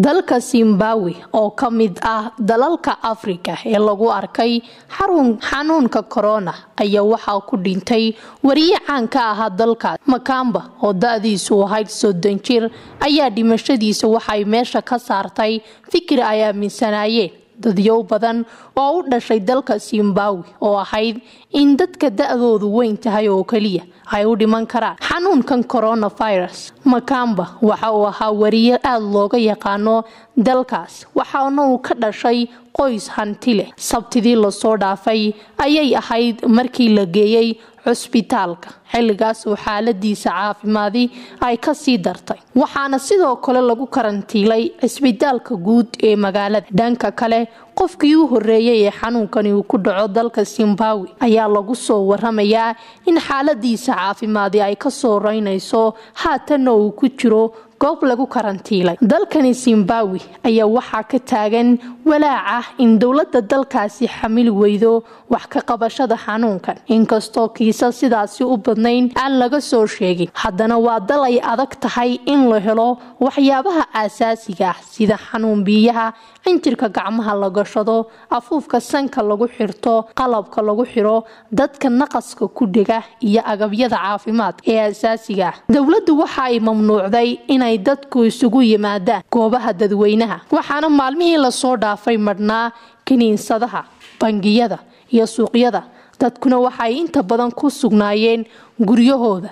dalka zimbabwe oo ka mid ah dalalka afrika ee lagu arkay xanuunka korona ayaa waxaa ku dhintay wariye caan ka ahaa dalka makamba oo da-diisu ahayd soddon jir ayaa dhimashadiisa waxay meesha ka saartay fikir ay aaminsanayeen dadyow badan oo u dhashay dalka zimbabwe oo ahayd in dadka da'doodu weyn tahay oo keliya ay u dhiman karaan xanuunkan coronavirus makamba waxa uu ahaa wariye aada looga yaqaano dalkaas waxaana uu ka dhashay qoys hanti leh sabtidii lasoo dhaafay ayay ahayd markii la geeyey cusbitaalka xilligaasuu xaaladiisa caafimaadi ay ka sii dartay waxaana sidoo kale lagu karantiilay cisbitaalka guud ee magaalada dhanka kale qofkii u horeeyay ee xanuunkani uu ku dhaco dalka zimbabwe ayaa lagu soo waramayaa in xaaladiisa caafimaadi ay ka soo reynayso haatanna uu ku jiro goob lagu karantiilay dalkani zimbawi ayaa waxaa ka taagan walaac ah in dowladda dalkaasi xamil weydo wax ka qabashada xanuunkan inkastoo kiisa sidaasi u badnayn aan laga soo sheegin haddana waa dal ay adag tahay in la helo waxyaabaha aasaasiga ah sida xanuun biyaha cinjirka gacmaha la gashado afuufka sanka lagu xirto qalabka lagu xiro dadka naqaska ku dhiga iyo agabyada caafimaadka ee aasaasiga ah dowladu waxa ay mamnuucday inay inay dadku isugu yimaadaan goobaha dadweynaha waxaana maalmihii lasoo dhaafay madhnaa kiniinsadaha bangiyada iyo suuqyada dadkuna waxay inta badan ku sugnaayeen guryahooda